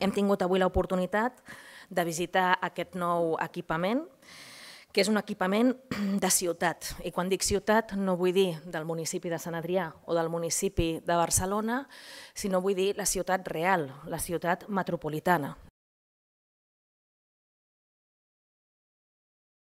Hem tingut avui l'oportunitat de visitar aquest nou equipament, que és un equipament de ciutat. I quan dic ciutat no vull dir del municipi de Sant Adrià o del municipi de Barcelona, sinó vull dir la ciutat real, la ciutat metropolitana.